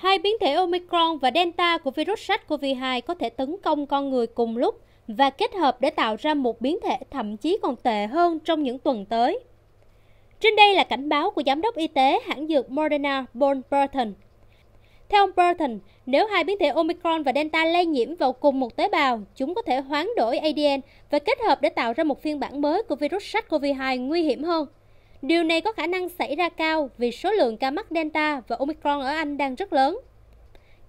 Hai biến thể Omicron và Delta của virus SARS-CoV-2 có thể tấn công con người cùng lúc và kết hợp để tạo ra một biến thể thậm chí còn tệ hơn trong những tuần tới. Trên đây là cảnh báo của Giám đốc Y tế hãng dược Moderna Paul Burton. Theo ông Burton, nếu hai biến thể Omicron và Delta lây nhiễm vào cùng một tế bào, chúng có thể hoán đổi ADN và kết hợp để tạo ra một phiên bản mới của virus SARS-CoV-2 nguy hiểm hơn. Điều này có khả năng xảy ra cao vì số lượng ca mắc Delta và Omicron ở Anh đang rất lớn.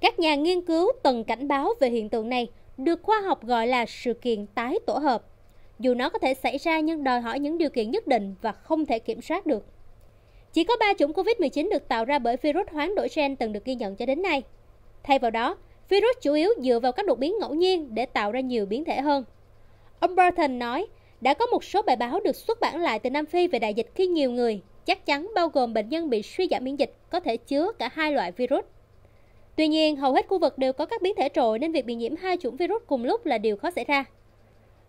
Các nhà nghiên cứu từng cảnh báo về hiện tượng này, được khoa học gọi là sự kiện tái tổ hợp. Dù nó có thể xảy ra nhưng đòi hỏi những điều kiện nhất định và không thể kiểm soát được. Chỉ có 3 chủng COVID-19 được tạo ra bởi virus hoán đổi gen từng được ghi nhận cho đến nay. Thay vào đó, virus chủ yếu dựa vào các đột biến ngẫu nhiên để tạo ra nhiều biến thể hơn. Ông Burton nói, đã có một số bài báo được xuất bản lại từ Nam Phi về đại dịch khi nhiều người, chắc chắn bao gồm bệnh nhân bị suy giảm miễn dịch, có thể chứa cả hai loại virus. Tuy nhiên, hầu hết khu vực đều có các biến thể trội nên việc bị nhiễm hai chủng virus cùng lúc là điều khó xảy ra.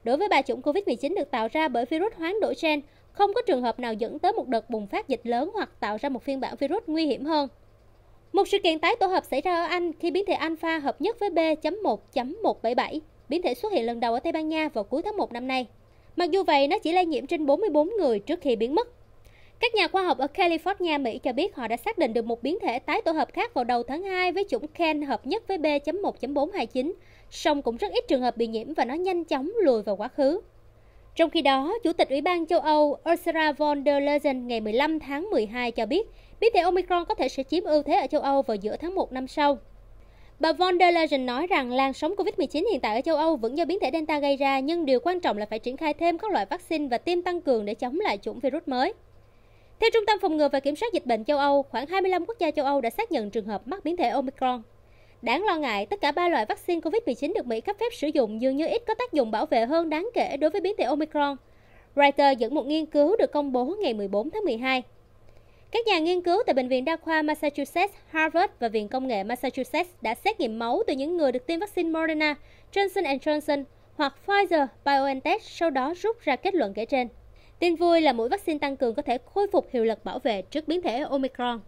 Đối với ba chủng COVID-19 được tạo ra bởi virus hoán đổi gen, không có trường hợp nào dẫn tới một đợt bùng phát dịch lớn hoặc tạo ra một phiên bản virus nguy hiểm hơn. Một sự kiện tái tổ hợp xảy ra ở Anh khi biến thể Alpha hợp nhất với B.1.177, biến thể xuất hiện lần đầu ở Tây Ban Nha vào cuối tháng 1 năm nay. Mặc dù vậy, nó chỉ lây nhiễm trên 44 người trước khi biến mất. Các nhà khoa học ở California, Mỹ cho biết họ đã xác định được một biến thể tái tổ hợp khác vào đầu tháng 2 với chủng Ken hợp nhất với B.1.429, song cũng rất ít trường hợp bị nhiễm và nó nhanh chóng lùi vào quá khứ. Trong khi đó, Chủ tịch Ủy ban châu Âu Ursula von der Leyen ngày 15 tháng 12 cho biết biến thể Omicron có thể sẽ chiếm ưu thế ở châu Âu vào giữa tháng 1 năm sau. Bà von der Leyen nói rằng làn sóng COVID-19 hiện tại ở châu Âu vẫn do biến thể Delta gây ra, nhưng điều quan trọng là phải triển khai thêm các loại vaccine và tiêm tăng cường để chống lại chủng virus mới. Theo Trung tâm Phòng ngừa và Kiểm soát Dịch bệnh châu Âu, khoảng 25 quốc gia châu Âu đã xác nhận trường hợp mắc biến thể Omicron. Đáng lo ngại, tất cả ba loại vaccine COVID-19 được Mỹ cấp phép sử dụng dường như ít có tác dụng bảo vệ hơn đáng kể đối với biến thể Omicron. Reuters dẫn một nghiên cứu được công bố ngày 14 tháng 12. Các nhà nghiên cứu tại Bệnh viện Đa khoa Massachusetts, Harvard và Viện Công nghệ Massachusetts đã xét nghiệm máu từ những người được tiêm vaccine Moderna, Johnson Johnson hoặc Pfizer-BioNTech, sau đó rút ra kết luận kể trên. Tin vui là mũi vaccine tăng cường có thể khôi phục hiệu lực bảo vệ trước biến thể Omicron.